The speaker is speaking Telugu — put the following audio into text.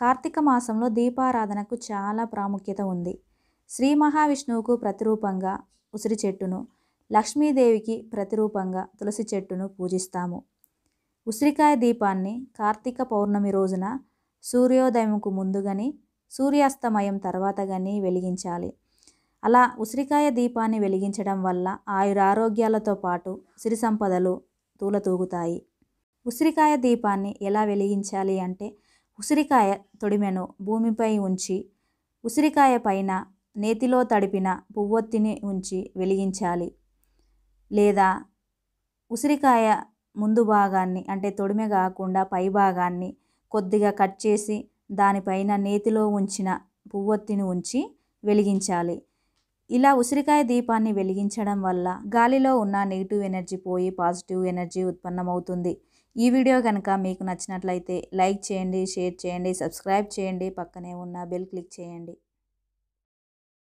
కార్తీక మాసంలో దీపారాధనకు చాలా ప్రాముఖ్యత ఉంది శ్రీ మహావిష్ణువుకు ప్రతిరూపంగా ఉసిరి చెట్టును లక్ష్మీదేవికి ప్రతిరూపంగా తులసి చెట్టును పూజిస్తాము ఉసిరికాయ దీపాన్ని కార్తీక పౌర్ణమి రోజున సూర్యోదయంకు ముందు సూర్యాస్తమయం తర్వాత కానీ వెలిగించాలి అలా ఉసిరికాయ దీపాన్ని వెలిగించడం వల్ల ఆయురారోగ్యాలతో పాటు సిరి సంపదలు తూలతూగుతాయి ఉసిరికాయ దీపాన్ని ఎలా వెలిగించాలి అంటే ఉసిరికాయ తొడిమెను భూమిపై ఉంచి ఉసిరికాయ పైన నేతిలో తడిపిన పువ్వొత్తిని ఉంచి వెలిగించాలి లేదా ఉసిరికాయ ముందు భాగాన్ని అంటే తొడిమె కాకుండా పై భాగాన్ని కొద్దిగా కట్ చేసి దానిపైన నేతిలో ఉంచిన పువ్వొత్తిని ఉంచి వెలిగించాలి ఇలా ఉసిరికాయ దీపాన్ని వెలిగించడం వల్ల గాలిలో ఉన్న నెగిటివ్ ఎనర్జీ పోయి పాజిటివ్ ఎనర్జీ ఉత్పన్నమవుతుంది ఈ వీడియో కనుక మీకు నచ్చినట్లయితే లైక్ చేయండి షేర్ చేయండి సబ్స్క్రైబ్ చేయండి పక్కనే ఉన్న బెల్ క్లిక్ చేయండి